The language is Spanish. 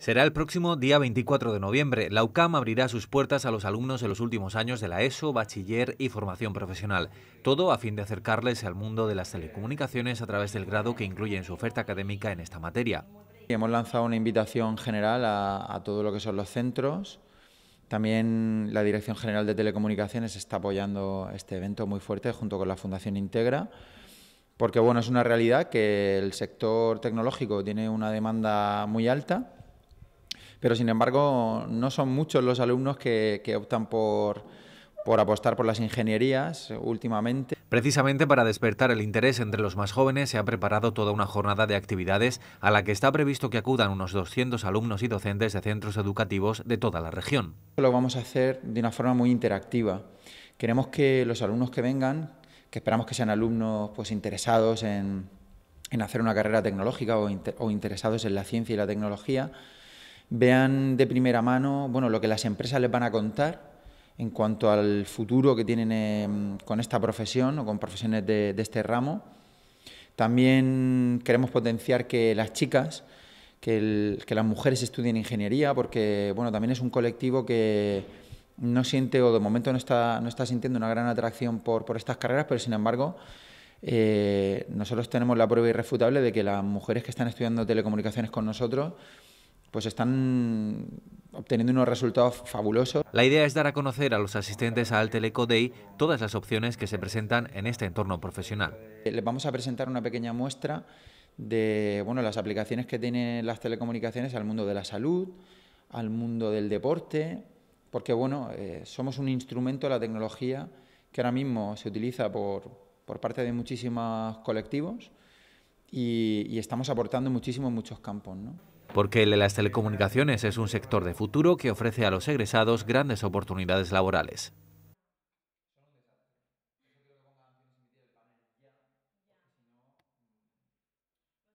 Será el próximo día 24 de noviembre. La UCAM abrirá sus puertas a los alumnos de los últimos años de la ESO, bachiller y formación profesional. Todo a fin de acercarles al mundo de las telecomunicaciones a través del grado que incluye en su oferta académica en esta materia. Hemos lanzado una invitación general a, todo lo que son los centros. También la Dirección General de Telecomunicaciones está apoyando este evento muy fuerte junto con la Fundación Integra porque bueno, es una realidad que el sector tecnológico tiene una demanda muy alta pero sin embargo, no son muchos los alumnos que, optan por, apostar por las ingenierías últimamente. Precisamente para despertar el interés entre los más jóvenes se ha preparado toda una jornada de actividades a la que está previsto que acudan unos 200 alumnos y docentes de centros educativos de toda la región. Lo vamos a hacer de una forma muy interactiva. Queremos que los alumnos que vengan, que esperamos que sean alumnos pues, interesados en, hacer una carrera tecnológica o interesados en la ciencia y la tecnología, vean de primera mano bueno, lo que las empresas les van a contar en cuanto al futuro que tienen em, con esta profesión o con profesiones de, este ramo. También queremos potenciar que las chicas, que, las mujeres estudien ingeniería, porque bueno, también es un colectivo que no siente o de momento no está, no está sintiendo una gran atracción por, estas carreras, pero sin embargo eh, nosotros tenemos la prueba irrefutable de que las mujeres que están estudiando telecomunicaciones con nosotros pues están obteniendo unos resultados fabulosos. La idea es dar a conocer a los asistentes al Teleco todas las opciones que se presentan en este entorno profesional. Eh, les vamos a presentar una pequeña muestra de bueno, las aplicaciones que tienen las telecomunicaciones al mundo de la salud, al mundo del deporte, porque bueno, eh, somos un instrumento de la tecnología que ahora mismo se utiliza por, parte de muchísimos colectivos y, estamos aportando muchísimo en muchos campos porque el de las telecomunicaciones es un sector de futuro que ofrece a los egresados grandes oportunidades laborales.